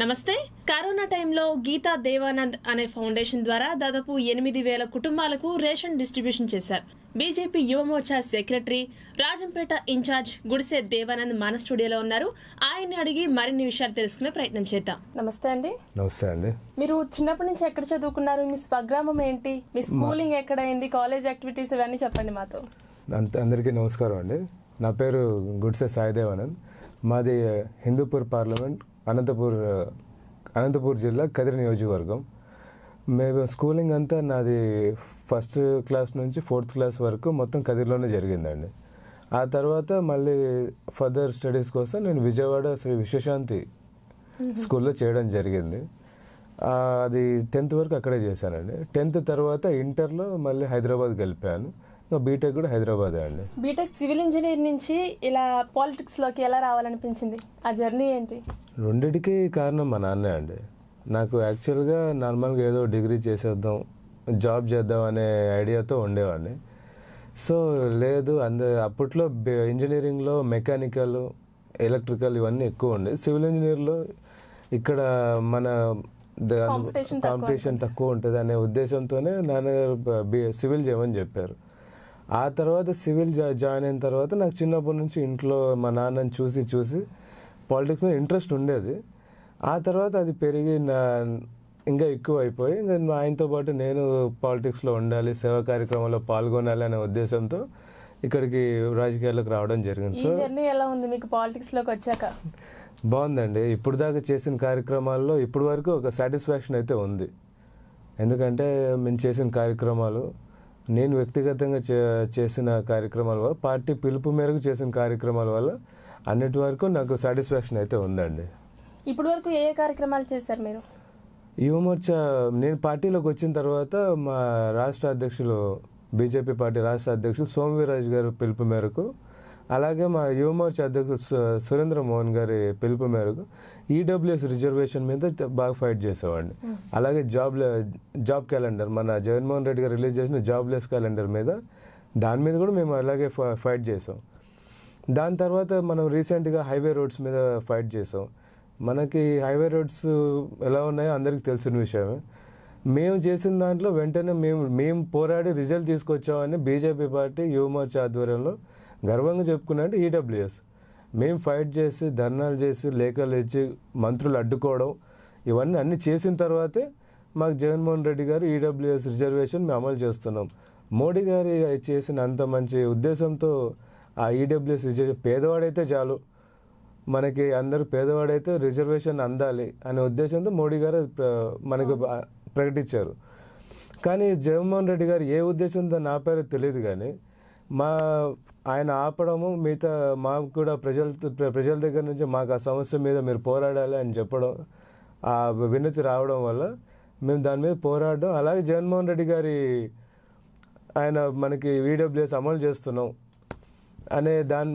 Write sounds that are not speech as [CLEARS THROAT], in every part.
నమస్తే కరోనా టైంలో గీతా దేవానంద్ అనే ఫౌండేషన్ ద్వారా దాదాపు ఎనిమిది వేల కుటుంబాలకు రేషన్ డిస్ట్రిబ్యూషన్ చేశారు BJP Yuvamorcha secretary Rajampet in charge Gudise Devanand మన స్టూడియోలో ఉన్నారు ఆయన్ని అడిగి మరిన్ని విషయాలు తెలుసుకునే ప్రయత్నం చేద్దాం నమస్తే అండి నమస్తే అండి మీరు చిన్నప్పటి నుంచి ఎక్కడ చదువుకున్నారు మీ స్వగ్రామం ఏంటి మీ స్కూలింగ్ ఎక్కడైంది కాలేజ్ యాక్టివిటీస్ ఇవన్నీ చెప్పండి మాతో అందరికీ నమస్కారం అండి నా పేరు గుడిసే సాయిదేవానంద్ మాది హిందూపూర్ పార్లమెంట్ అనంతపూర్ అనంతపూర్ జిల్లా కదిరి నియోజకవర్గం మేము స్కూలింగ్ అంతా నాది ఫస్ట్ క్లాస్ నుంచి ఫోర్త్ క్లాస్ వరకు మొత్తం కదిరిలోనే జరిగిందండి ఆ తర్వాత మళ్ళీ ఫర్దర్ స్టడీస్ కోసం నేను విజయవాడ శ్రీ విశ్వశాంతి స్కూల్లో చేయడం జరిగింది అది టెన్త్ వరకు అక్కడే చేశానండి టెన్త్ తర్వాత ఇంటర్లో మళ్ళీ హైదరాబాద్ గెలిపాను బీటెక్ కూడా హైదరాబాదే అండి బీటెక్ సివిల్ ఇంజనీర్ నుంచి ఇలా పాలిటిక్స్లోకి ఎలా రావాలనిపించింది ఆ జర్నీ ఏంటి రెండిటికి కారణం మా నాన్నే అండి నాకు యాక్చువల్గా నార్మల్గా ఏదో డిగ్రీ చేసేద్దాం జాబ్ చేద్దాం అనే ఐడియాతో ఉండేవాడిని సో లేదు అంద అప్పట్లో ఇంజనీరింగ్లో మెకానికల్ ఎలక్ట్రికల్ ఇవన్నీ ఎక్కువ ఉండే సివిల్ ఇంజనీర్లో ఇక్కడ మన కాంపిటీషన్ తక్కువ ఉంటుంది అనే ఉద్దేశంతోనే నాన్నగారు సివిల్ చేయమని చెప్పారు ఆ తర్వాత సివిల్ జా జాయిన్ అయిన తర్వాత నాకు చిన్నప్పటి నుంచి ఇంట్లో మా నాన్నని చూసి చూసి పాలిటిక్స్ మీద ఇంట్రెస్ట్ ఉండేది ఆ తర్వాత అది పెరిగి నా ఇంకా ఎక్కువ అయిపోయి నేను ఆయనతో పాటు నేను పాలిటిక్స్లో ఉండాలి సేవా కార్యక్రమంలో పాల్గొనాలి అనే ఉద్దేశంతో ఇక్కడికి రాజకీయాల్లోకి రావడం జరిగింది సో ఎలా ఉంది మీకు పాలిటిక్స్లోకి వచ్చాక బాగుందండి ఇప్పుడు దాకా చేసిన కార్యక్రమాల్లో ఇప్పటి వరకు ఒక సాటిస్ఫాక్షన్ అయితే ఉంది ఎందుకంటే మేము చేసిన కార్యక్రమాలు నేను వ్యక్తిగతంగా చే చేసిన కార్యక్రమాల వల్ల పార్టీ పిలుపు మేరకు చేసిన కార్యక్రమాల వల్ల అన్నిటి వరకు నాకు సాటిస్ఫాక్షన్ అయితే ఉందండి ఇప్పటి వరకు ఏ కార్యక్రమాలు చేశారు మీరు యువమోర్చ నేను పార్టీలోకి వచ్చిన తర్వాత మా రాష్ట్ర అధ్యక్షులు బీజేపీ పార్టీ రాష్ట్ర అధ్యక్షులు సోమవీరాజు గారు పిలుపు మేరకు అలాగే మా యువమోర్చ అధ్యక్షుడు సురేంద్ర మోహన్ గారి పిలుపు మేరకు ఈడబ్ల్యూఎస్ రిజర్వేషన్ మీద బాగా ఫైట్ చేసేవాడిని అలాగే జాబ్ జాబ్ క్యాలెండర్ మన జగన్మోహన్ రెడ్డి గారు రిలీజ్ చేసిన జాబ్లెస్ క్యాలెండర్ మీద దాని మీద కూడా మేము అలాగే ఫైట్ చేసాం దాని తర్వాత మనం రీసెంట్గా హైవే రోడ్స్ మీద ఫైట్ చేసాం మనకి హైవే రోడ్స్ ఎలా ఉన్నాయో అందరికీ తెలిసిన విషయమే మేము చేసిన దాంట్లో వెంటనే మేము మేము పోరాడి రిజల్ట్ తీసుకొచ్చామని బీజేపీ పార్టీ యువమోర్చా ఆధ్వర్యంలో గర్వంగా చెప్పుకున్నట్టు ఈడబ్ల్యూఎస్ e మేము ఫైట్ చేసి ధర్నాలు చేసి లేఖలు ఇచ్చి మంత్రులు అడ్డుకోవడం ఇవన్నీ అన్ని చేసిన తర్వాతే మాకు జగన్మోహన్ రెడ్డి గారు ఈడబ్ల్యూఎస్ e రిజర్వేషన్ మేము అమలు చేస్తున్నాం మోడీ గారి చేసిన అంత మంచి ఉద్దేశంతో ఆ ఈడబ్ల్యూఎస్ e రిజర్వేషన్ పేదవాడైతే చాలు మనకి అందరూ పేదవాడైతే రిజర్వేషన్ అందాలి అనే ఉద్దేశంతో మోడీ గారు మనకు ప్రకటించారు కానీ జగన్మోహన్ రెడ్డి గారు ఏ ఉద్దేశంతో నా పేరు తెలియదు కానీ మా ఆయన ఆపడము మిగతా మాకు కూడా ప్రజల ప్రజల దగ్గర నుంచి మాకు ఆ సమస్య మీద మీరు పోరాడాలి అని చెప్పడం ఆ వినతి రావడం వల్ల మేము దాని మీద పోరాడడం అలాగే జగన్మోహన్ రెడ్డి గారి ఆయన మనకి వీడబ్ల్యూఎస్ అమలు చేస్తున్నాం అనే దాని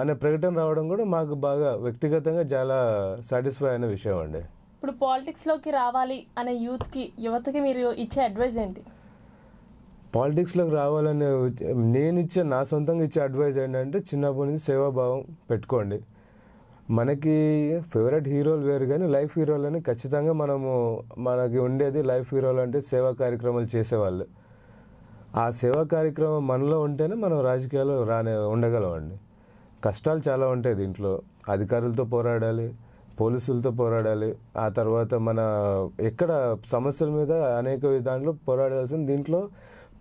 అనే ప్రకటన రావడం కూడా మాకు బాగా వ్యక్తిగతంగా చాలా సాటిస్ఫై అయిన విషయం అండి ఇప్పుడు పాలిటిక్స్లోకి రావాలి అనే యూత్కి యువతకి మీరు ఇచ్చే అడ్వైజ్ ఏంటి పాలిటిక్స్లోకి రావాలని నేను ఇచ్చే నా సొంతంగా ఇచ్చే అడ్వైజ్ ఏంటంటే చిన్నప్పటి నుంచి సేవాభావం పెట్టుకోండి మనకి ఫేవరెట్ హీరోలు వేరు కానీ లైఫ్ హీరోలని ఖచ్చితంగా మనము మనకి ఉండేది లైఫ్ హీరోలు అంటే సేవా కార్యక్రమాలు చేసేవాళ్ళు ఆ సేవా కార్యక్రమం మనలో ఉంటేనే మనం రాజకీయాలు రానే ఉండగలమండి కష్టాలు చాలా ఉంటాయి దీంట్లో అధికారులతో పోరాడాలి పోలీసులతో పోరాడాలి ఆ తర్వాత మన ఎక్కడ సమస్యల మీద అనేక విధానాలు పోరాడాల్సిన దీంట్లో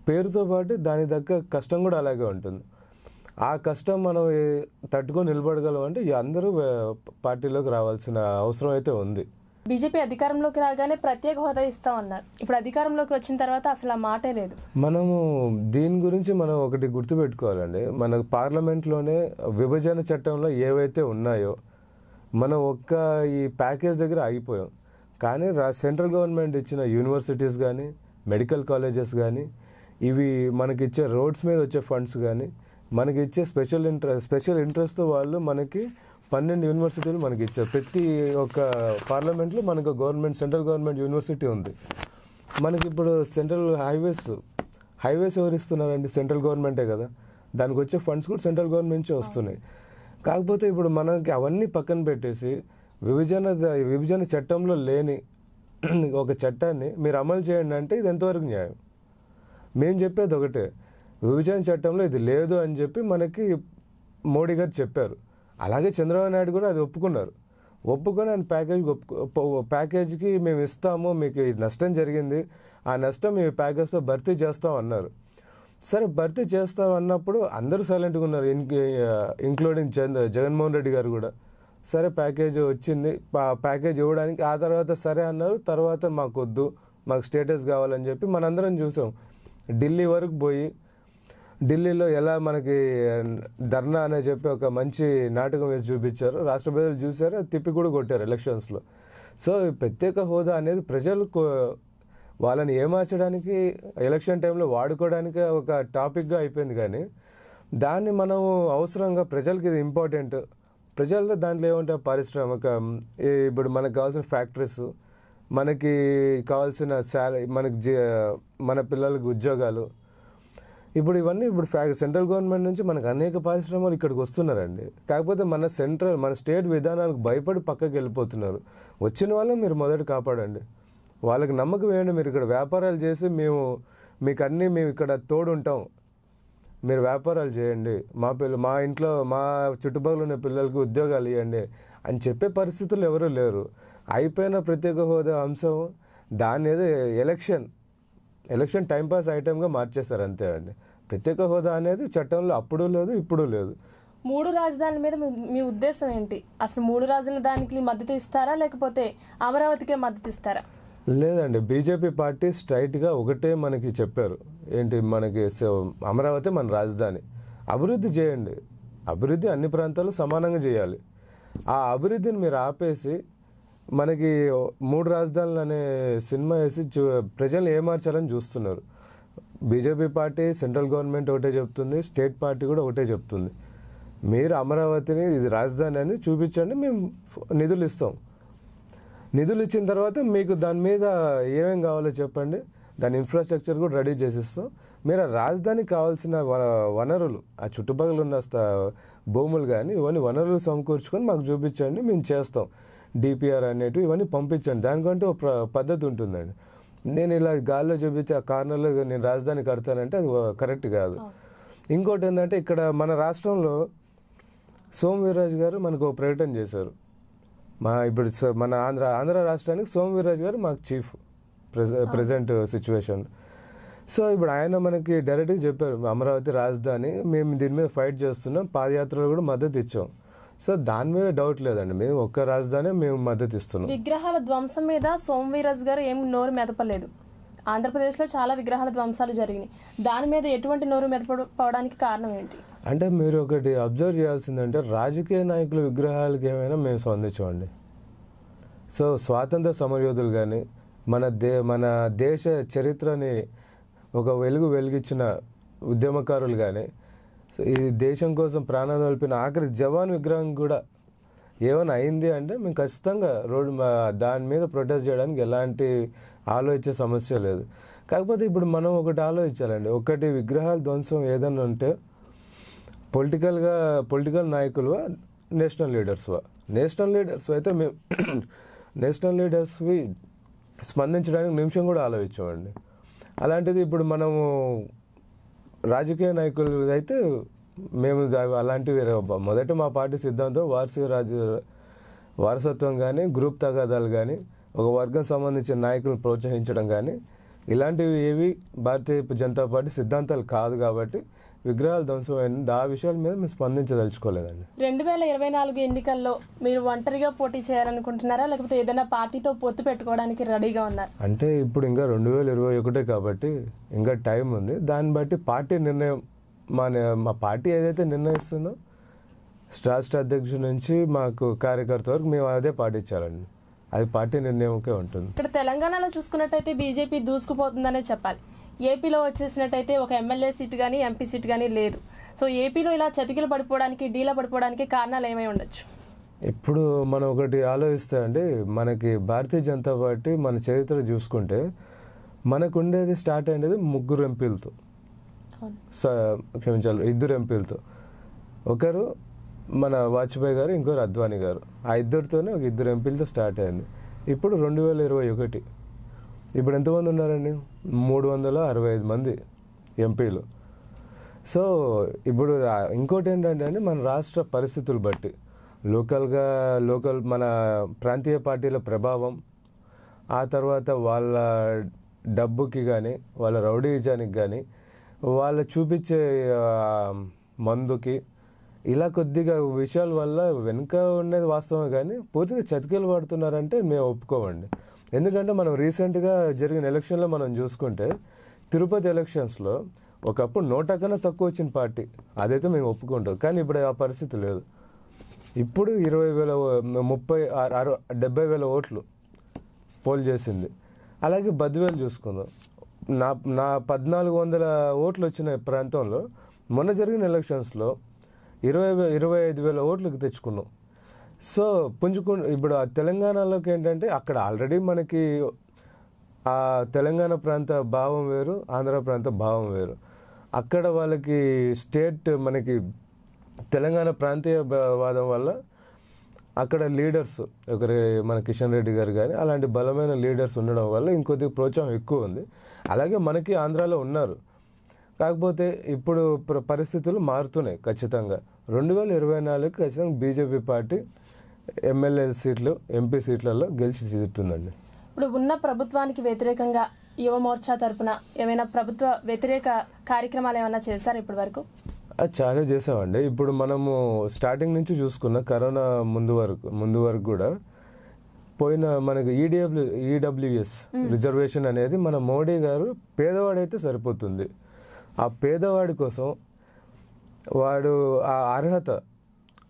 పేరుతో పాటు దాని దగ్గర కష్టం కూడా అలాగే ఉంటుంది ఆ కష్టం మనం తట్టుకొని నిలబడగలం అంటే అందరూ పార్టీలోకి రావాల్సిన అవసరం అయితే ఉంది బీజేపీ అధికారంలోకి రాగానే ప్రత్యేక హోదా ఇస్తా ఉన్నారు ఇప్పుడు అధికారంలోకి వచ్చిన తర్వాత అసలు ఆ మాటే లేదు మనము దీని గురించి మనం ఒకటి గుర్తుపెట్టుకోవాలండి మన పార్లమెంట్లోనే విభజన చట్టంలో ఏవైతే ఉన్నాయో మనం ఒక్క ఈ ప్యాకేజ్ దగ్గర ఆగిపోయాం కానీ సెంట్రల్ గవర్నమెంట్ ఇచ్చిన యూనివర్సిటీస్ కానీ మెడికల్ కాలేజెస్ కానీ ఇవి మనకిచ్చే రోడ్స్ మీద వచ్చే ఫండ్స్ కానీ మనకి ఇచ్చే స్పెషల్ ఇంట్రెస్ట్ స్పెషల్ ఇంట్రెస్ట్తో వాళ్ళు మనకి పన్నెండు యూనివర్సిటీలు మనకి ఇచ్చారు ప్రతి ఒక్క పార్లమెంట్లో మనకు గవర్నమెంట్ సెంట్రల్ గవర్నమెంట్ యూనివర్సిటీ ఉంది మనకి ఇప్పుడు సెంట్రల్ హైవేస్ హైవేస్ ఎవరు ఇస్తున్నారండి సెంట్రల్ గవర్నమెంటే కదా దానికి వచ్చే ఫండ్స్ కూడా సెంట్రల్ గవర్నమెంట్ నుంచే వస్తున్నాయి కాకపోతే ఇప్పుడు మనకి అవన్నీ పక్కన పెట్టేసి విభజన విభజన చట్టంలో లేని ఒక చట్టాన్ని మీరు అమలు చేయండి అంటే ఇది ఎంతవరకు న్యాయం మేము చెప్పేది ఒకటే విభజన చట్టంలో ఇది లేదు అని చెప్పి మనకి మోడీ గారు చెప్పారు అలాగే చంద్రబాబు నాయుడు కూడా అది ఒప్పుకున్నారు ఒప్పుకొని ఆయన ప్యాకేజ్ ప్యాకేజ్కి మేము ఇస్తాము మీకు నష్టం జరిగింది ఆ నష్టం మేము ప్యాకేజ్తో భర్తీ చేస్తాం అన్నారు సరే భర్తీ చేస్తాం అన్నప్పుడు అందరూ సైలెంట్గా ఉన్నారు ఇన్ ఇంక్లూడింగ్ చంద్ర జగన్మోహన్ రెడ్డి గారు కూడా సరే ప్యాకేజ్ వచ్చింది ప్యాకేజ్ ఇవ్వడానికి ఆ తర్వాత సరే అన్నారు తర్వాత మాకొద్దు మాకు స్టేటస్ కావాలని చెప్పి మనందరం చూసాం ఢిల్లీ వరకు పోయి ఢిల్లీలో ఎలా మనకి ధర్నా అనే చెప్పి ఒక మంచి నాటకం వేసి చూపించారు రాష్ట్ర ప్రజలు చూసారు తిప్పి కూడా కొట్టారు ఎలక్షన్స్లో సో ప్రత్యేక హోదా అనేది ప్రజలు వాళ్ళని ఏమార్చడానికి ఎలక్షన్ టైంలో వాడుకోవడానికి ఒక టాపిక్గా అయిపోయింది కానీ దాన్ని మనం అవసరంగా ప్రజలకి ఇది ఇంపార్టెంట్ ప్రజల్లో దాంట్లో ఏమంటే పారిశ్రామిక ఇప్పుడు మనకు కావాల్సిన ఫ్యాక్టరీస్ మనకి కావాల్సిన శాలరీ మనకి మన పిల్లలకు ఉద్యోగాలు ఇప్పుడు ఇవన్నీ ఇప్పుడు ఫ్యా సెంట్రల్ గవర్నమెంట్ నుంచి మనకు అనేక పరిశ్రమలు ఇక్కడికి వస్తున్నారండి కాకపోతే మన సెంట్రల్ మన స్టేట్ విధానాలకు భయపడి పక్కకి వెళ్ళిపోతున్నారు వచ్చిన వాళ్ళని మీరు మొదట కాపాడండి వాళ్ళకి నమ్మకం వేయండి మీరు ఇక్కడ వ్యాపారాలు చేసి మేము మీకు అన్నీ మేము ఇక్కడ తోడుంటాం మీరు వ్యాపారాలు చేయండి మా పిల్ల మా ఇంట్లో మా చుట్టుపక్కల ఉన్న పిల్లలకి ఉద్యోగాలు ఇవ్వండి అని చెప్పే పరిస్థితులు ఎవరూ లేరు అయిపోయిన ప్రత్యేక హోదా అంశం దాని ఏదో ఎలక్షన్ ఎలక్షన్ టైంపాస్ ఐటెంగా మార్చేస్తారు అంతే అండి ప్రత్యేక హోదా అనేది చట్టంలో అప్పుడు లేదు ఇప్పుడు లేదు మూడు రాజధానుల మీద మీ ఉద్దేశం ఏంటి అసలు మూడు రాజుల దానికి మద్దతు ఇస్తారా లేకపోతే అమరావతికే మద్దతు ఇస్తారా లేదండి బీజేపీ పార్టీ స్ట్రైట్గా ఒకటే మనకి చెప్పారు ఏంటి మనకి అమరావతి మన రాజధాని అభివృద్ధి చేయండి అభివృద్ధి అన్ని ప్రాంతాలు సమానంగా చేయాలి ఆ అభివృద్ధిని మీరు ఆపేసి మనకి మూడు రాజధానులు అనే సినిమా వేసి ప్రజలు ఏమార్చాలని చూస్తున్నారు బీజేపీ పార్టీ సెంట్రల్ గవర్నమెంట్ ఒకటే చెప్తుంది స్టేట్ పార్టీ కూడా ఒకటే చెప్తుంది మీరు అమరావతిని ఇది రాజధాని అని చూపించండి మేము నిధులు ఇస్తాం నిధులు ఇచ్చిన తర్వాత మీకు దాని మీద ఏమేమి కావాలో చెప్పండి దాని ఇన్ఫ్రాస్ట్రక్చర్ కూడా రెడీ చేసిస్తాం మీరు ఆ రాజధానికి కావాల్సిన వనరులు ఆ చుట్టుపక్కల ఉన్న భూములు కానీ ఇవన్నీ వనరులు సమకూర్చుకొని మాకు చూపించండి మేము చేస్తాం డిపిఆర్ అనేటివి ఇవన్నీ పంపించండి దానికంటే ఒక పద్ధతి ఉంటుందండి నేను ఇలా గాల్లో చూపించి ఆ కార్నర్లో నేను రాజధాని కడతానంటే అది కరెక్ట్ కాదు ఇంకోటి ఏంటంటే ఇక్కడ మన రాష్ట్రంలో సోమవీర్రాజు గారు మనకు ప్రకటన చేశారు మా ఇప్పుడు మన ఆంధ్ర ఆంధ్ర రాష్ట్రానికి సోమవీర్రాజు గారు మాకు చీఫ్ ప్రజెంట్ సిచ్యువేషన్ సో ఇప్పుడు ఆయన మనకి డైరెక్ట్గా చెప్పారు అమరావతి రాజధాని మేము దీని మీద ఫైట్ చేస్తున్నాం పాదయాత్రలో కూడా మద్దతు ఇచ్చాం సో దాని మీద డౌట్ లేదండి మేము ఒక్క రాజధాని మేము మద్దతు ఇస్తున్నాం విగ్రహాల ధ్వంసం మీద సోమవీరాజు గారు ఏం నోరు మెదపలేదు ఆంధ్రప్రదేశ్లో చాలా విగ్రహాల ధ్వంసాలు జరిగినాయి దాని మీద ఎటువంటి నోరు మెదపడానికి కారణం ఏంటి అంటే మీరు ఒకటి అబ్జర్వ్ చేయాల్సిందంటే రాజకీయ నాయకుల విగ్రహాలకి ఏమైనా మేము స్పందించమండి సో స్వాతంత్ర సమరయోధులు కానీ మన దే మన దేశ చరిత్రని ఒక వెలుగు వెలిగించిన ఉద్యమకారులు కానీ సో ఈ దేశం కోసం ప్రాణాలు నలిపిన ఆఖరి జవాన్ విగ్రహం కూడా ఏమైనా అయింది అంటే మేము ఖచ్చితంగా రోడ్డు దాని మీద ప్రొటెస్ట్ చేయడానికి ఎలాంటి ఆలోచించే సమస్య లేదు కాకపోతే ఇప్పుడు మనం ఒకటి ఆలోచించాలండి ఒకటి విగ్రహాల ధ్వంసం ఏదన్నా ఉంటే పొలిటికల్గా పొలిటికల్ నాయకులువా నేషనల్ లీడర్స్వా నేషనల్ లీడర్స్ అయితే మేము [CLEARS THROAT] నేషనల్ లీడర్స్వి స్పందించడానికి నిమిషం కూడా ఆలోచించామండి అలాంటిది ఇప్పుడు మనము రాజకీయ నాయకులు అయితే మేము అలాంటివి మొదట మా పార్టీ సిద్ధాంతం వారసరాజు వారసత్వం కానీ గ్రూప్ తగాదాలు కానీ ఒక వర్గం సంబంధించిన నాయకులు ప్రోత్సహించడం కానీ ఇలాంటివి ఏవి భారతీయ జనతా పార్టీ సిద్ధాంతాలు కాదు కాబట్టి విగ్రహాలు ధ్వంసమైంది ఆ విషయాల మీద మేము స్పందించదలుచుకోలేదండి రెండు వేల ఇరవై నాలుగు ఎన్నికల్లో మీరు ఒంటరిగా పోటీ చేయాలనుకుంటున్నారా లేకపోతే ఏదైనా పార్టీతో పొత్తు పెట్టుకోవడానికి రెడీగా ఉన్నారు అంటే ఇప్పుడు ఇంకా రెండు వేల ఇరవై ఒకటే కాబట్టి ఇంకా టైం ఉంది దాన్ని బట్టి పార్టీ నిర్ణయం మన మా పార్టీ ఏదైతే నిర్ణయిస్తుందో రాష్ట్ర అధ్యక్షుడి నుంచి మాకు కార్యకర్త వరకు మేము అదే పాటించాలండి అది పార్టీ నిర్ణయంకే ఉంటుంది ఇక్కడ తెలంగాణలో చూసుకున్నట్టయితే బీజేపీ దూసుకుపోతుందనే చెప్పాలి ఏపీలో వచ్చేసినట్టయితే ఒక ఎమ్మెల్యే సీట్ కానీ ఎంపీ సీట్ కానీ లేదు సో ఏపీలో ఇలా చతికిలు పడిపోవడానికి డీల పడిపోవడానికి కారణాలు ఏమై ఉండొచ్చు ఇప్పుడు మనం ఒకటి ఆలోచిస్తామండి మనకి భారతీయ జనతా పార్టీ మన చరిత్ర చూసుకుంటే మనకు ఉండేది స్టార్ట్ అయ్యేది ముగ్గురు ఎంపీలతో క్షమించాలి ఇద్దరు ఎంపీలతో ఒకరు మన వాజ్పేయి గారు ఇంకోరు అద్వానీ గారు ఆ ఇద్దరితోనే ఒక ఇద్దరు ఎంపీలతో స్టార్ట్ అయింది ఇప్పుడు రెండు వేల ఇరవై ఒకటి ఇప్పుడు ఎంతమంది ఉన్నారండి మూడు వందల అరవై ఐదు మంది ఎంపీలు సో ఇప్పుడు ఇంకోటి ఏంటంటే అండి మన రాష్ట్ర పరిస్థితులు బట్టి లోకల్గా లోకల్ మన ప్రాంతీయ పార్టీల ప్రభావం ఆ తర్వాత వాళ్ళ డబ్బుకి కానీ వాళ్ళ రౌడీజానికి కానీ వాళ్ళు చూపించే మందుకి ఇలా కొద్దిగా విషయాల వల్ల వెనుక ఉండేది వాస్తవమే కానీ పూర్తిగా చతికేలు పడుతున్నారంటే మేము ఒప్పుకోమండి ఎందుకంటే మనం రీసెంట్గా జరిగిన ఎలక్షన్లో మనం చూసుకుంటే తిరుపతి ఎలక్షన్స్లో ఒకప్పుడు నోటా కన్నా తక్కువ వచ్చిన పార్టీ అదైతే మేము ఒప్పుకుంటాం కానీ ఇప్పుడు ఆ పరిస్థితి లేదు ఇప్పుడు ఇరవై వేల ముప్పై అరవై డెబ్బై వేల ఓట్లు పోల్ చేసింది అలాగే బద్వేలు చూసుకుందాం నా నా పద్నాలుగు వందల ఓట్లు వచ్చిన ప్రాంతంలో మొన్న జరిగిన ఎలక్షన్స్లో ఇరవై ఇరవై ఐదు వేల ఓట్లకు తెచ్చుకున్నాం సో పుంజుకు ఇప్పుడు తెలంగాణలోకి ఏంటంటే అక్కడ ఆల్రెడీ మనకి ఆ తెలంగాణ ప్రాంత భావం వేరు ఆంధ్ర ప్రాంత భావం వేరు అక్కడ వాళ్ళకి స్టేట్ మనకి తెలంగాణ ప్రాంతీయ వాదం వల్ల అక్కడ లీడర్స్ ఒకరి మన కిషన్ రెడ్డి గారు కానీ అలాంటి బలమైన లీడర్స్ ఉండడం వల్ల ఇంకొద్ది ప్రోత్సాహం ఎక్కువ ఉంది అలాగే మనకి ఆంధ్రాలో ఉన్నారు కాకపోతే ఇప్పుడు పరిస్థితులు మారుతున్నాయి ఖచ్చితంగా రెండు వేల ఇరవై నాలుగు ఖచ్చితంగా బీజేపీ పార్టీ ఎమ్మెల్యే సీట్లు ఎంపీ సీట్లలో గెలిచి తీరుతుందండి ఇప్పుడు ఉన్న ప్రభుత్వానికి వ్యతిరేకంగా యువమోర్చా తరఫున ఏమైనా ప్రభుత్వ వ్యతిరేక కార్యక్రమాలు ఏమైనా చేశారు ఇప్పటి వరకు చాలా చేసామండి ఇప్పుడు మనము స్టార్టింగ్ నుంచి చూసుకున్న కరోనా ముందు వరకు ముందు వరకు కూడా పోయిన మనకి EW e e EWS reservation అనేది మన మోడీ గారు పేదవాడైతే సరిపోతుంది ఆ పేదవాడి కోసం వాడు ఆ అర్హత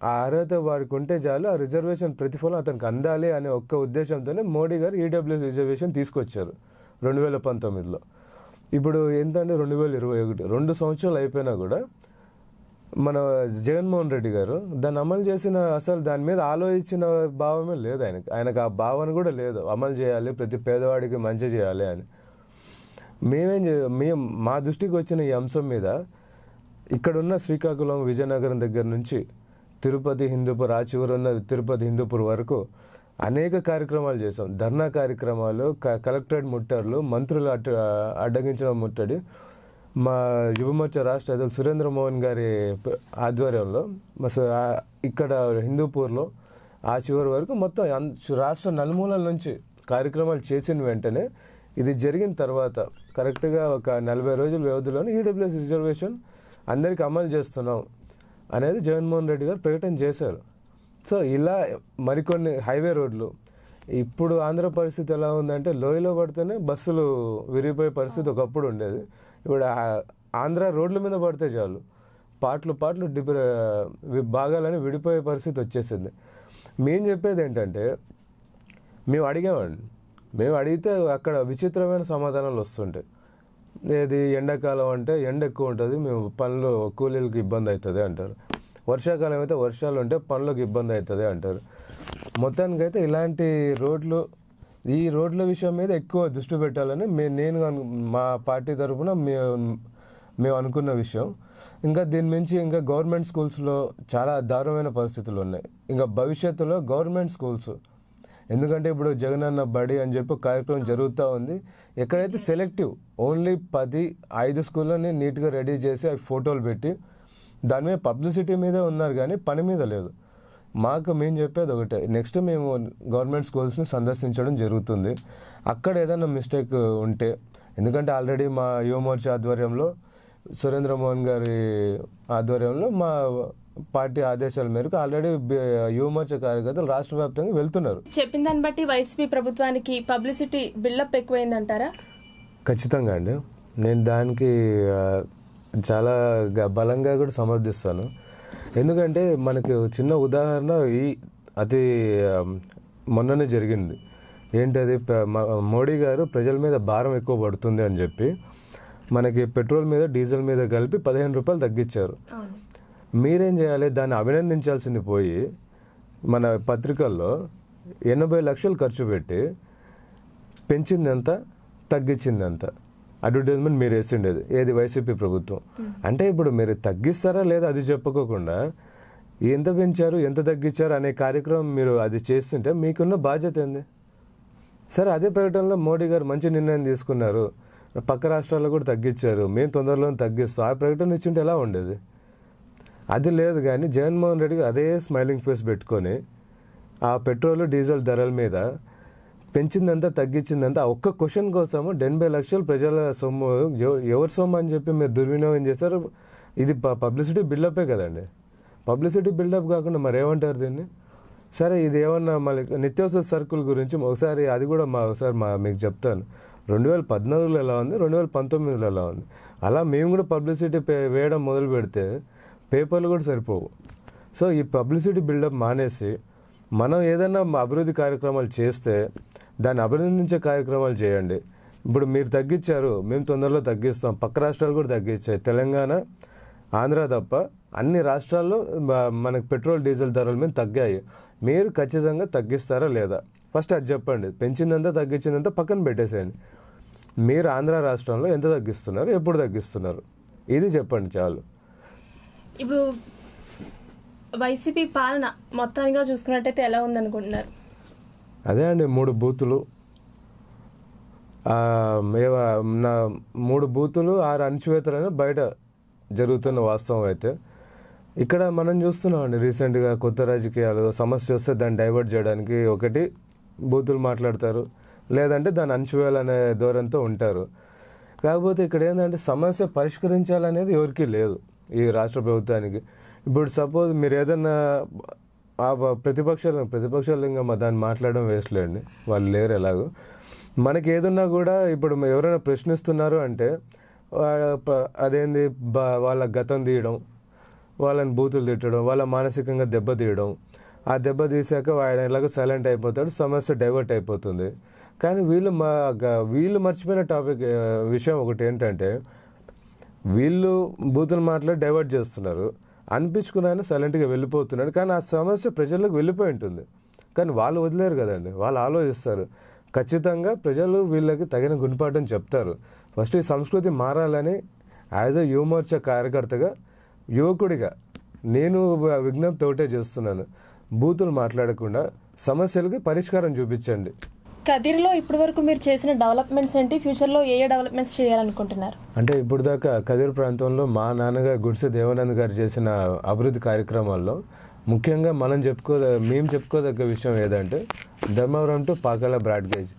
ఆ అర్హత వాడికి ఉంటే చాలు ఆ రిజర్వేషన్ ప్రతిఫలం అతనికి అందాలి అనే ఒక్క ఉద్దేశంతోనే మోడీ గారు ఈడబ్ల్యూఎస్ e రిజర్వేషన్ తీసుకొచ్చారు రెండు వేల పంతొమ్మిదిలో ఇప్పుడు ఏంటంటే రెండు వేల ఇరవై ఒకటి రెండు సంవత్సరాలు అయిపోయినా కూడా మన జగన్మోహన్ రెడ్డి గారు దాన్ని అమలు చేసిన అసలు దాని మీద ఆలోచించిన భావమే లేదు ఆయనకి ఆయనకు ఆ భావన కూడా లేదు అమలు చేయాలి ప్రతి పేదవాడికి మంచి చేయాలి అని మేమేం చే మేము మా దృష్టికి వచ్చిన ఈ అంశం మీద ఇక్కడున్న శ్రీకాకుళం విజయనగరం దగ్గర నుంచి తిరుపతి హిందూపూర్ ఆచివర్ ఉన్న తిరుపతి హిందూపూర్ వరకు అనేక కార్యక్రమాలు చేసాం ధర్నా కార్యక్రమాలు కలెక్టరేట్ ముట్టర్లు మంత్రులు అడ్డగించడం ముట్టడి మా యువమోర్చ రాష్ట్ర అధ్యక్షులు సురేంద్ర మోహన్ గారి ఆధ్వర్యంలో ఇక్కడ హిందూపూర్లో ఆ చివరి వరకు మొత్తం రాష్ట్ర నలుమూలల నుంచి కార్యక్రమాలు చేసిన వెంటనే ఇది జరిగిన తర్వాత కరెక్ట్గా ఒక నలభై రోజుల వ్యవధిలోనే ఈడబ్ల్యూఎస్ రిజర్వేషన్ అందరికీ అమలు చేస్తున్నాం అనేది జగన్మోహన్ రెడ్డి గారు ప్రకటన చేశారు సో ఇలా మరికొన్ని హైవే రోడ్లు ఇప్పుడు ఆంధ్ర పరిస్థితి ఎలా ఉందంటే లోయలో పడితేనే బస్సులు విరిగిపోయే పరిస్థితి ఒకప్పుడు ఉండేది ఇప్పుడు ఆంధ్ర రోడ్ల మీద పడితే చాలు పాటలు పాటలు డిప్ర భాగాలని విడిపోయే పరిస్థితి వచ్చేసింది మేము చెప్పేది ఏంటంటే మేము అడిగామండి మేము అడిగితే అక్కడ విచిత్రమైన సమాధానాలు వస్తుంటాయి ఏది ఎండాకాలం అంటే ఎండ ఎక్కువ ఉంటుంది మేము పనులు కూలీలకు ఇబ్బంది అవుతుంది అంటారు వర్షాకాలం అయితే వర్షాలు ఉంటే పనులకు ఇబ్బంది అవుతుంది అంటారు మొత్తానికైతే ఇలాంటి రోడ్లు ఈ రోడ్ల విషయం మీద ఎక్కువ దృష్టి పెట్టాలని మే నేను మా పార్టీ తరఫున మేము అనుకున్న విషయం ఇంకా దీని మించి ఇంకా గవర్నమెంట్ స్కూల్స్లో చాలా దారుణమైన పరిస్థితులు ఉన్నాయి ఇంకా భవిష్యత్తులో గవర్నమెంట్ స్కూల్స్ ఎందుకంటే ఇప్పుడు జగన్ అన్న బడి అని చెప్పి కార్యక్రమం జరుగుతూ ఉంది ఎక్కడైతే సెలెక్టివ్ ఓన్లీ పది ఐదు స్కూళ్ళని నీట్గా రెడీ చేసి అవి ఫోటోలు పెట్టి దాని మీద పబ్లిసిటీ మీదే ఉన్నారు కానీ పని మీద లేదు మాకు మేము చెప్పేది ఒకటే నెక్స్ట్ మేము గవర్నమెంట్ స్కూల్స్ని సందర్శించడం జరుగుతుంది అక్కడ ఏదైనా మిస్టేక్ ఉంటే ఎందుకంటే ఆల్రెడీ మా యువమోర్చ ఆధ్వర్యంలో సురేంద్ర మోహన్ గారి ఆధ్వర్యంలో మా పార్టీ ఆదేశాల మేరకు ఆల్రెడీ యువమోర్చ కార్యకర్తలు రాష్ట్ర వ్యాప్తంగా వెళ్తున్నారు చెప్పిన దాన్ని బట్టి వైసీపీ ప్రభుత్వానికి పబ్లిసిటీ బిల్డప్ ఎక్కువైందంటారా ఖచ్చితంగా అండి నేను దానికి చాలా బలంగా కూడా సమర్థిస్తాను ఎందుకంటే మనకు చిన్న ఉదాహరణ ఈ అది మొన్ననే జరిగింది ఏంటది మోడీ గారు ప్రజల మీద భారం ఎక్కువ పడుతుంది అని చెప్పి మనకి పెట్రోల్ మీద డీజిల్ మీద కలిపి పదిహేను రూపాయలు తగ్గించారు మీరేం చేయాలి దాన్ని అభినందించాల్సింది పోయి మన పత్రికల్లో ఎనభై లక్షలు ఖర్చు పెట్టి పెంచింది ఎంత తగ్గించింది ఎంత అడ్వర్టైజ్మెంట్ మీరు వేసిండేది ఏది వైసీపీ ప్రభుత్వం అంటే ఇప్పుడు మీరు తగ్గిస్తారా లేదా అది చెప్పుకోకుండా ఎంత పెంచారు ఎంత తగ్గించారు అనే కార్యక్రమం మీరు అది చేస్తుంటే మీకున్న బాధ్యత ఏంది సరే అదే ప్రకటనలో మోడీ గారు మంచి నిర్ణయం తీసుకున్నారు పక్క రాష్ట్రాల్లో కూడా తగ్గించారు మేము తొందరలోనే తగ్గిస్తాం ఆ ప్రకటన ఇచ్చింటే ఎలా ఉండేది అది లేదు కానీ జగన్మోహన్ రెడ్డి అదే స్మైలింగ్ ఫేస్ పెట్టుకొని ఆ పెట్రోల్ డీజిల్ ధరల మీద పెంచిందంతా తగ్గించిందంతా ఒక్క క్వశ్చన్ కోసము డెనభై లక్షలు ప్రజల సొమ్ము ఎవరి సొమ్ము అని చెప్పి మీరు దుర్వినియోగం చేశారు ఇది పబ్లిసిటీ బిల్డపే కదండి పబ్లిసిటీ బిల్డప్ కాకుండా మరి ఏమంటారు దీన్ని సరే ఇది ఏమన్నా మళ్ళీ నిత్యావసర సర్కుల్ గురించి ఒకసారి అది కూడా మా ఒకసారి మా మీకు చెప్తాను రెండు వేల పద్నాలుగులో ఎలా ఉంది రెండు వేల పంతొమ్మిదిలో ఎలా ఉంది అలా మేము కూడా పబ్లిసిటీ వేయడం మొదలు పెడితే పేపర్లు కూడా సరిపోవు సో ఈ పబ్లిసిటీ బిల్డప్ మానేసి మనం ఏదైనా అభివృద్ధి కార్యక్రమాలు చేస్తే దాన్ని అభినందించే కార్యక్రమాలు చేయండి ఇప్పుడు మీరు తగ్గించారు మేము తొందరలో తగ్గిస్తాం పక్క రాష్ట్రాలు కూడా తగ్గించాయి తెలంగాణ ఆంధ్ర తప్ప అన్ని రాష్ట్రాల్లో మనకు పెట్రోల్ డీజిల్ ధరలు మీద తగ్గాయి మీరు ఖచ్చితంగా తగ్గిస్తారా లేదా ఫస్ట్ అది చెప్పండి పెంచిందంతా తగ్గించిందంతా పక్కన పెట్టేసేయండి మీరు ఆంధ్ర రాష్ట్రంలో ఎంత తగ్గిస్తున్నారు ఎప్పుడు తగ్గిస్తున్నారు ఇది చెప్పండి చాలు ఇప్పుడు వైసీపీ పాలన మొత్తానికి చూసుకున్నట్టయితే ఎలా ఉందనుకుంటున్నారు అదే అండి మూడు బూతులు నా మూడు బూతులు ఆరు అణచివేతలైన బయట జరుగుతున్న వాస్తవం అయితే ఇక్కడ మనం చూస్తున్నామండి రీసెంట్గా కొత్త రాజకీయాలు సమస్య వస్తే దాన్ని డైవర్ట్ చేయడానికి ఒకటి బూతులు మాట్లాడతారు లేదంటే దాన్ని అణచివేయాలనే ధోరణితో ఉంటారు కాకపోతే ఇక్కడ ఏంటంటే సమస్య పరిష్కరించాలనేది ఎవరికీ లేదు ఈ రాష్ట్ర ప్రభుత్వానికి ఇప్పుడు సపోజ్ మీరు ఏదైనా ఆ ప్రతిపక్షాలు ప్రతిపక్షాలు ఇంకా దాన్ని మాట్లాడడం వేస్ట్లేండి వాళ్ళు లేరు ఎలాగో మనకి ఏదున్నా కూడా ఇప్పుడు ఎవరైనా ప్రశ్నిస్తున్నారు అంటే అదేంది వాళ్ళ గతం తీయడం వాళ్ళని బూతులు తిట్టడం వాళ్ళ మానసికంగా దెబ్బ తీయడం ఆ దెబ్బ తీసాక ఆయన ఎలాగో సైలెంట్ అయిపోతాడు సమస్య డైవర్ట్ అయిపోతుంది కానీ వీళ్ళు మా వీళ్ళు మర్చిపోయిన టాపిక్ విషయం ఒకటి ఏంటంటే వీళ్ళు బూతులు మాటలు డైవర్ట్ చేస్తున్నారు అనిపించుకున్న ఆయన సైలెంట్గా వెళ్ళిపోతున్నాడు కానీ ఆ సమస్య ప్రజలకు వెళ్ళిపోయి ఉంటుంది కానీ వాళ్ళు వదిలేరు కదండి వాళ్ళు ఆలోచిస్తారు ఖచ్చితంగా ప్రజలు వీళ్ళకి తగిన గుణపాఠం చెప్తారు ఫస్ట్ ఈ సంస్కృతి మారాలని యాజ్ అ యువమోర్చా కార్యకర్తగా యువకుడిగా నేను విఘ్నం తోటే చేస్తున్నాను బూతులు మాట్లాడకుండా సమస్యలకి పరిష్కారం చూపించండి కదిరిలో ఇప్పటి వరకు మీరు చేసిన డెవలప్మెంట్స్ ఏంటి ఫ్యూచర్లో ఏ ఏ డెవలప్మెంట్స్ చేయాలనుకుంటున్నారు అంటే ఇప్పుడు దాకా కదిరి ప్రాంతంలో మా నాన్నగారు గుడిసె దేవానంద్ గారు చేసిన అభివృద్ధి కార్యక్రమాల్లో ముఖ్యంగా మనం చెప్పుకో మేము చెప్పుకోదగ్గ విషయం ఏదంటే Dharmavaram to Pakala broad gauge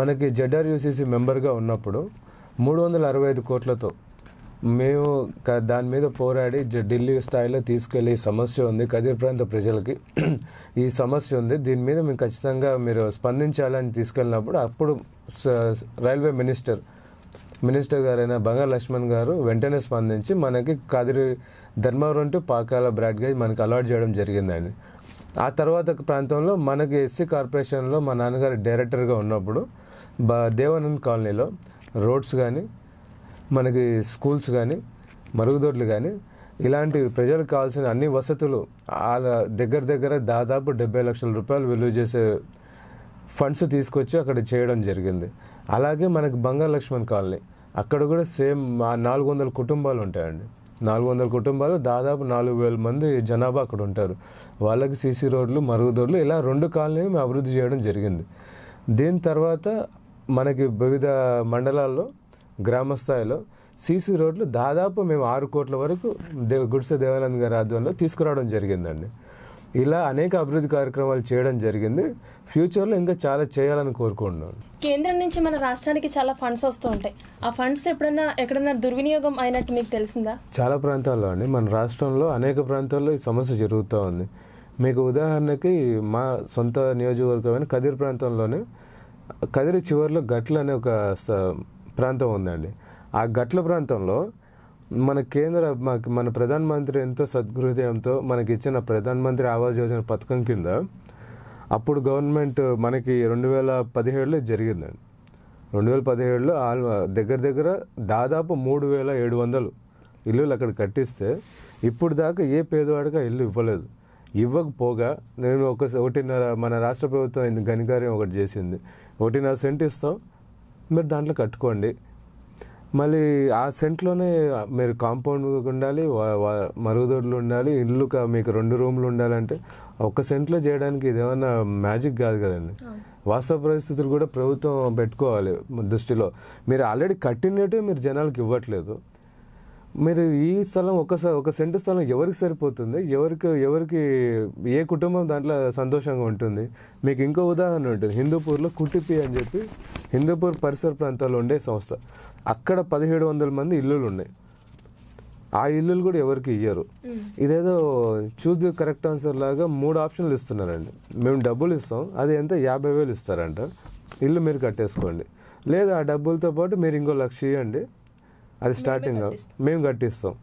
మనకి జడ్ఆర్యూసీసీ మెంబర్గా ఉన్నప్పుడు మూడు వందల అరవై ఐదు కోట్లతో మేము దాని మీద పోరాడి ఢిల్లీ స్థాయిలో తీసుకెళ్ళే సమస్య ఉంది కదిరి ప్రాంత ప్రజలకి [CLEARS THROAT] ఈ సమస్య ఉంది దీని మీద మేము ఖచ్చితంగా మీరు స్పందించాలని తీసుకెళ్ళినప్పుడు అప్పుడు రైల్వే మినిస్టర్ మినిస్టర్ గారైన బంగారు లక్ష్మణ్ గారు వెంటనే స్పందించి మనకి Kadiri Dharmavaram to Pakala broad gauge మనకి అలాట్ చేయడం జరిగిందండి ఆ తర్వాత ప్రాంతంలో మనకి ఎస్సీ కార్పొరేషన్లో మా నాన్నగారు డైరెక్టర్గా ఉన్నప్పుడు దేవానంద్ కాలనీలో రోడ్స్ కానీ మనకి స్కూల్స్ కానీ మరుగుదొడ్లు కానీ ఇలాంటి ప్రజలకు కావాల్సిన అన్ని వసతులు వాళ్ళ దగ్గర దగ్గర దాదాపు డెబ్బై లక్షల రూపాయలు విలువ చేసే ఫండ్స్ తీసుకొచ్చి అక్కడ చేయడం జరిగింది అలాగే మనకి బంగారు లక్ష్మణ్ కాలనీ అక్కడ కూడా సేమ్ నాలుగు వందల కుటుంబాలు ఉంటాయండి నాలుగు వందల కుటుంబాలు దాదాపు నాలుగు వేల మంది జనాభా అక్కడ ఉంటారు వాళ్ళకి సీసీ రోడ్లు మరుగుదొడ్లు ఇలా రెండు కాలనీలు అభివృద్ధి చేయడం జరిగింది దీని తర్వాత మనకి వివిధ మండలాల్లో గ్రామ స్థాయిలో సీసీ రోడ్లు దాదాపు మేము ఆరు కోట్ల వరకు దేవ గుడిసె దేవానంద్ గారి ఆధ్వర్యంలో తీసుకురావడం జరిగిందండి ఇలా అనేక అభివృద్ధి కార్యక్రమాలు చేయడం జరిగింది ఫ్యూచర్లో ఇంకా చాలా చేయాలని కోరుకుంటున్నాను కేంద్రం నుంచి మన రాష్ట్రానికి చాలా ఫండ్స్ వస్తూ ఉంటాయి ఆ ఫండ్స్ ఎప్పుడన్నా ఎక్కడన్నా దుర్వినియోగం అయినట్టు మీకు తెలిసిందా చాలా ప్రాంతాల్లో అండి మన రాష్ట్రంలో అనేక ప్రాంతాల్లో ఈ సమస్య జరుగుతూ ఉంది మీకు ఉదాహరణకి మా సొంత నియోజకవర్గమైన కదిరి ప్రాంతంలోనే కదిరి చివరిలో గట్ల అనే ఒక ప్రాంతం ఉందండి ఆ గట్ల ప్రాంతంలో మన కేంద్ర మన ప్రధానమంత్రి ఎంతో సద్గృహదయంతో మనకిచ్చిన ప్రధానమంత్రి ఆవాస్ యోజన పథకం కింద అప్పుడు గవర్నమెంట్ మనకి రెండు వేల పదిహేడులో జరిగిందండి రెండు వేల పదిహేడులో ఆల్ దగ్గర దగ్గర దాదాపు మూడు వేల ఏడు వందలు ఇల్లులు అక్కడ కట్టిస్తే ఇప్పుడు దాకా ఏ పేదవాడికి ఇల్లు ఇవ్వలేదు ఇవ్వకపోగా నేను ఒక ఒకటిన్నర మన రాష్ట్ర ప్రభుత్వం ఘనికార్యం ఒకటి చేసింది ఒకటిన్నర సెంట్ ఇస్తాం మీరు దాంట్లో కట్టుకోండి మళ్ళీ ఆ సెంట్లోనే మీరు కాంపౌండ్ ఉండాలి మరుగుదొడ్లు ఉండాలి ఇల్లు మీకు రెండు రూమ్లు ఉండాలంటే ఒక్క సెంట్లో చేయడానికి ఇదేమన్నా మ్యాజిక్ కాదు కదండి వాస్తవ పరిస్థితులు కూడా ప్రభుత్వం పెట్టుకోవాలి దృష్టిలో మీరు ఆల్రెడీ కట్టినట్టే మీరు జనాలకు ఇవ్వట్లేదు మీరు ఈ స్థలం ఒక ఒక సెంటు స్థలం ఎవరికి సరిపోతుంది ఎవరికి ఎవరికి ఏ కుటుంబం దాంట్లో సంతోషంగా ఉంటుంది మీకు ఇంకో ఉదాహరణ ఉంటుంది హిందూపూర్లో కుటిపి అని చెప్పి హిందూపూర్ పరిసర ప్రాంతాల్లో ఉండే సంస్థ అక్కడ పదిహేడు వందల మంది ఇల్లులు ఉన్నాయి ఆ ఇల్లులు కూడా ఎవరికి ఇయ్యరు ఇదేదో చూజ్ కరెక్ట్ ఆన్సర్ లాగా మూడు ఆప్షన్లు ఇస్తున్నారండి మేము డబ్బులు ఇస్తాం అది ఎంత యాభై వేలు ఇస్తారంట ఇల్లు మీరు కట్టేసుకోండి లేదు ఆ డబ్బులతో పాటు మీరు ఇంకో లక్ష ఇవ్వండి అది స్టార్టింగ్ మేము కట్టిస్తాం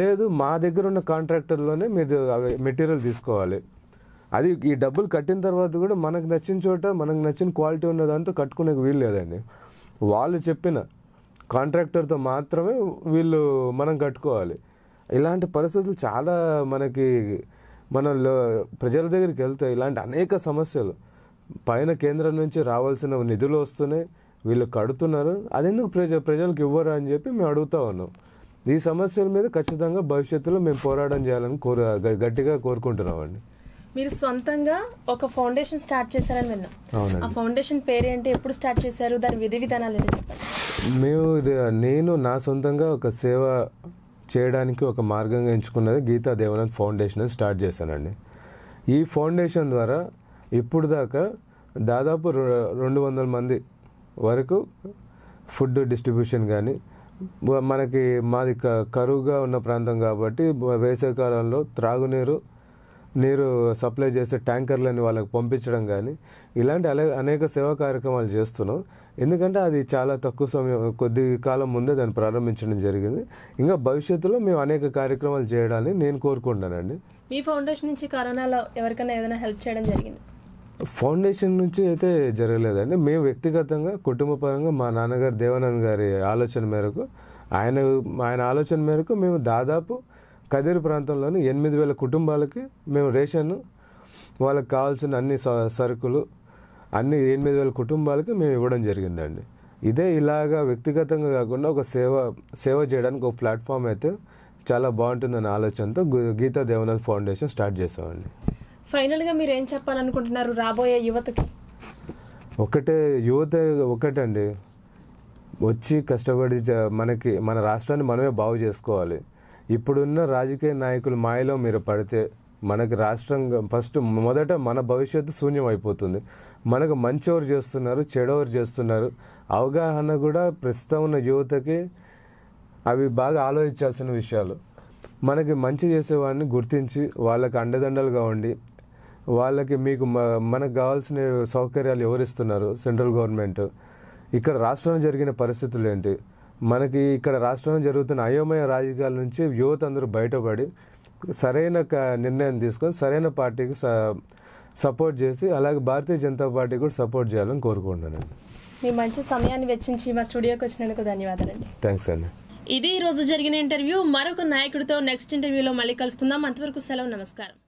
లేదు మా దగ్గర ఉన్న కాంట్రాక్టర్లోనే మీరు మెటీరియల్ తీసుకోవాలి అది ఈ డబ్బులు కట్టిన తర్వాత కూడా మనకు నచ్చిన చోట మనకు నచ్చిన క్వాలిటీ ఉన్నదంతా కట్టుకునే వీలు లేదండి వాళ్ళు చెప్పిన కాంట్రాక్టర్తో మాత్రమే వీళ్ళు మనం కట్టుకోవాలి ఇలాంటి పరిస్థితులు చాలా మనకి మన ప్రజల దగ్గరికి వెళ్తాయి ఇలాంటి అనేక సమస్యలు పైన కేంద్రం నుంచి రావాల్సిన నిధులు వస్తున్నాయి వీళ్ళు కడుతున్నారు అదెందుకు ప్రజ ప్రజలకు ఇవ్వరు అని చెప్పి మేము అడుగుతా ఉన్నాం ఈ సమస్యల మీద ఖచ్చితంగా భవిష్యత్తులో మేము పోరాటం చేయాలని కోరు గట్టిగా కోరుకుంటున్నామండి మీరు సొంతంగా ఒక ఫౌండేషన్ స్టార్ట్ చేశారని విన్నాం ఆ ఫౌండేషన్ పేరు ఏంటి ఎప్పుడు స్టార్ట్ చేశారు దాని విధి విధానాలు ఏంటి మేము నేను నా సొంతంగా ఒక సేవ చేయడానికి ఒక మార్గంగా ఎంచుకున్నది గీతా దేవనంద్ ఫౌండేషన్ స్టార్ట్ చేశానండి ఈ ఫౌండేషన్ ద్వారా ఇప్పుడు దాకా దాదాపు రెండు వందల మంది వరకు ఫుడ్ డిస్ట్రిబ్యూషన్ కానీ మనకి మాది కరువుగా ఉన్న ప్రాంతం కాబట్టి వేసవికాలంలో త్రాగునీరు నీరు సప్లై చేసే ట్యాంకర్లని వాళ్ళకి పంపించడం కానీ ఇలాంటి అలా అనేక సేవా కార్యక్రమాలు చేస్తున్నాం ఎందుకంటే అది చాలా తక్కువ సమయం కొద్ది కాలం ముందే దాన్ని ప్రారంభించడం జరిగింది ఇంకా భవిష్యత్తులో మేము అనేక కార్యక్రమాలు చేయడాన్ని నేను కోరుకుంటున్నానండి మీ ఫౌండేషన్ నుంచి కరోనాలో ఎవరికైనా ఏదైనా హెల్ప్ చేయడం జరిగింది ఫౌండేషన్ నుంచి అయితే జరగలేదండి మేము వ్యక్తిగతంగా కుటుంబపరంగా మా నాన్నగారు దేవానంద్ గారి ఆలోచన మేరకు ఆయన ఆయన ఆలోచన మేరకు మేము దాదాపు కదిరి ప్రాంతంలోని ఎనిమిది వేల కుటుంబాలకి మేము రేషన్ వాళ్ళకి కావాల్సిన అన్ని సరుకులు అన్ని ఎనిమిది వేల కుటుంబాలకి మేము ఇవ్వడం జరిగిందండి ఇదే ఇలాగా వ్యక్తిగతంగా కాకుండా ఒక సేవ సేవ చేయడానికి ఒక ప్లాట్ఫామ్ అయితే చాలా బాగుంటుందనే ఆలోచనతో గీతా దేవనాథ్ ఫౌండేషన్ స్టార్ట్ చేసామండి ఫైనల్గా మీరు ఏం చెప్పాలనుకుంటున్నారు రాబోయే యువతకి ఒకటే యువత ఒకటండి వచ్చి కష్టపడి మనకి మన రాష్ట్రాన్ని మనమే బాగు చేసుకోవాలి ఇప్పుడున్న రాజకీయ నాయకులు మాయలో మీరు పడితే మనకి రాష్ట్రం ఫస్ట్ మొదట మన భవిష్యత్తు శూన్యం అయిపోతుంది మనకు మంచివారు చేస్తున్నారు చెడవరు చేస్తున్నారు అవగాహన కూడా ప్రస్తుతం ఉన్న యువతకి అవి బాగా ఆలోచించాల్సిన విషయాలు మనకి మంచి చేసేవాడిని గుర్తించి వాళ్ళకి అండదండలుగా ఉండి వాళ్ళకి మీకు మనకు కావాల్సిన సౌకర్యాలు ఎవరిస్తున్నారు సెంట్రల్ గవర్నమెంట్ ఇక్కడ రాష్ట్రంలో జరిగిన పరిస్థితులు ఏంటి మనకి ఇక్కడ రాష్ట్రంలో జరుగుతున్న అయోమయ రాజకీయాల నుంచి యువత అందరూ బయటపడి సరైన నిర్ణయం తీసుకొని సరైన పార్టీకి సపోర్ట్ చేసి అలాగే భారతీయ జనతా పార్టీ కూడా సపోర్ట్ చేయాలని కోరుకుంటున్నాను మీ మంచి సమయాన్ని వెచ్చించి మా స్టూడియోకి వచ్చినందుకు అండి థ్యాంక్స్ అండి ఇది ఈ రోజు జరిగిన ఇంటర్వ్యూ మరొక నాయకుడితో నెక్స్ట్ ఇంటర్వ్యూలో మళ్ళీ కలుసుకుందాం అంతవరకు సెలవు నమస్కారం